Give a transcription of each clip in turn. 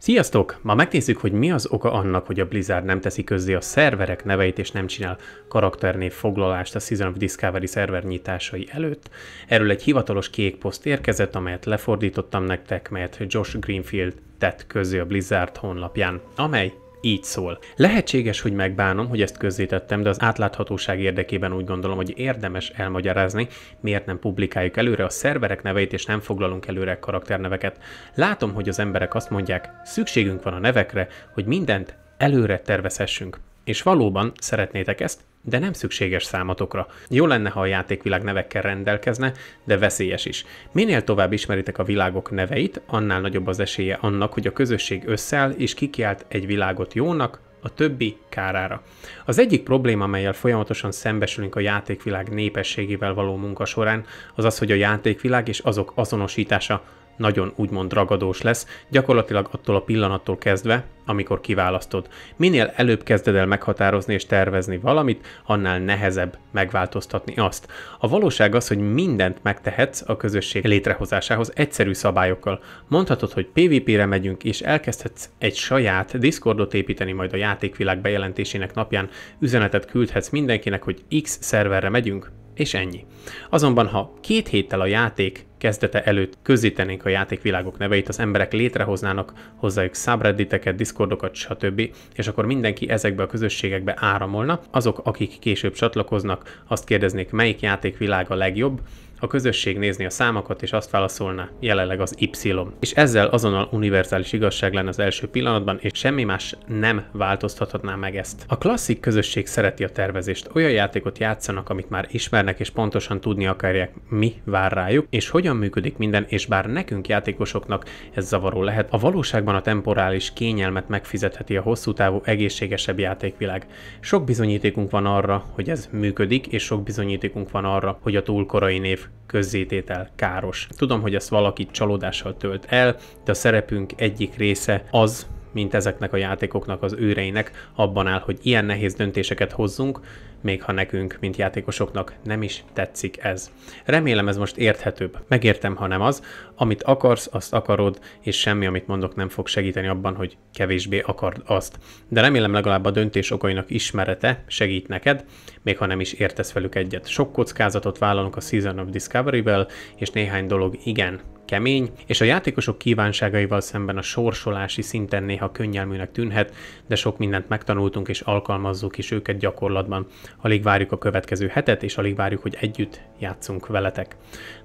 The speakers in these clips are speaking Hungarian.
Sziasztok! Ma megnézzük, hogy mi az oka annak, hogy a Blizzard nem teszi közzé a szerverek neveit és nem csinál karakternév foglalást a Season of Discovery szerver nyitásai előtt. Erről egy hivatalos kék poszt érkezett, amelyet lefordítottam nektek, melyet Josh Greenfield tett közzé a Blizzard honlapján, amely így szól. Lehetséges, hogy megbánom, hogy ezt közzétettem, de az átláthatóság érdekében úgy gondolom, hogy érdemes elmagyarázni, miért nem publikáljuk előre a szerverek neveit és nem foglalunk előre karakterneveket. Látom, hogy az emberek azt mondják, szükségünk van a nevekre, hogy mindent előre tervezhessünk. És valóban szeretnétek ezt, de nem szükséges számatokra. Jó lenne, ha a játékvilág nevekkel rendelkezne, de veszélyes is. Minél tovább ismeritek a világok neveit, annál nagyobb az esélye annak, hogy a közösség összeáll és kikiált egy világot jónak, a többi kárára. Az egyik probléma, amelyel folyamatosan szembesülünk a játékvilág népességével való munka során, az az, hogy a játékvilág és azok azonosítása nagyon úgymond ragadós lesz, gyakorlatilag attól a pillanattól kezdve, amikor kiválasztod. Minél előbb kezded el meghatározni és tervezni valamit, annál nehezebb megváltoztatni azt. A valóság az, hogy mindent megtehetsz a közösség létrehozásához egyszerű szabályokkal. Mondhatod, hogy PvP-re megyünk, és elkezdhetsz egy saját Discordot építeni majd a játékvilág bejelentésének napján. Üzenetet küldhetsz mindenkinek, hogy X szerverre megyünk, és ennyi. Azonban ha két héttel a játék kezdete előtt közítenénk a játékvilágok neveit, az emberek létrehoznának hozzájuk subredditeket, discordokat, stb. és akkor mindenki ezekbe a közösségekbe áramolna. Azok, akik később csatlakoznak, azt kérdeznék, melyik játékvilág a legjobb, a közösség nézni a számokat és azt válaszolná, jelenleg az Y. És ezzel azonnal univerzális igazság lenne az első pillanatban, és semmi más nem változtathatná meg ezt. A klasszik közösség szereti a tervezést, olyan játékot játszanak, amit már ismernek és pontosan tudni akarják, mi vár rájuk, és hogyan működik minden, és bár nekünk játékosoknak ez zavaró lehet, a valóságban a temporális kényelmet megfizetheti a hosszú távú egészségesebb játékvilág. Sok bizonyítékunk van arra, hogy ez működik, és sok bizonyítékunk van arra, hogy a túlkorai név közzététel káros. Tudom, hogy ezt valaki csalódással tölt el, de a szerepünk egyik része az, mint ezeknek a játékoknak az őreinek abban áll, hogy ilyen nehéz döntéseket hozzunk, még ha nekünk, mint játékosoknak nem is tetszik ez. Remélem ez most érthetőbb. Megértem, ha nem az. Amit akarsz, azt akarod, és semmi, amit mondok, nem fog segíteni abban, hogy kevésbé akard azt. De remélem legalább a döntés okainak ismerete segít neked, még ha nem is értesz velük egyet. Sok kockázatot vállalunk a Season of Discovery-vel, és néhány dolog igen kemény, és a játékosok kívánságaival szemben a sorsolási szinten néha könnyelműnek tűnhet, de sok mindent megtanultunk és alkalmazzuk is őket gyakorlatban. Alig várjuk a következő hetet, és alig várjuk, hogy együtt játszunk veletek.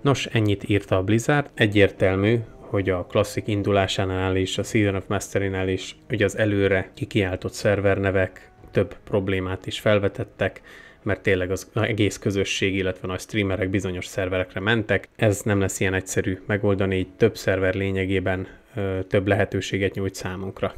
Nos, ennyit írta a Blizzard. Egyértelmű, hogy a klasszik indulásánál is, a Season of Mastery-nál is, hogy az előre kikiáltott szervernevek több problémát is felvetettek, mert tényleg az egész közösség, illetve nagy streamerek bizonyos szerverekre mentek. Ez nem lesz ilyen egyszerű megoldani, így több szerver lényegében több lehetőséget nyújt számunkra.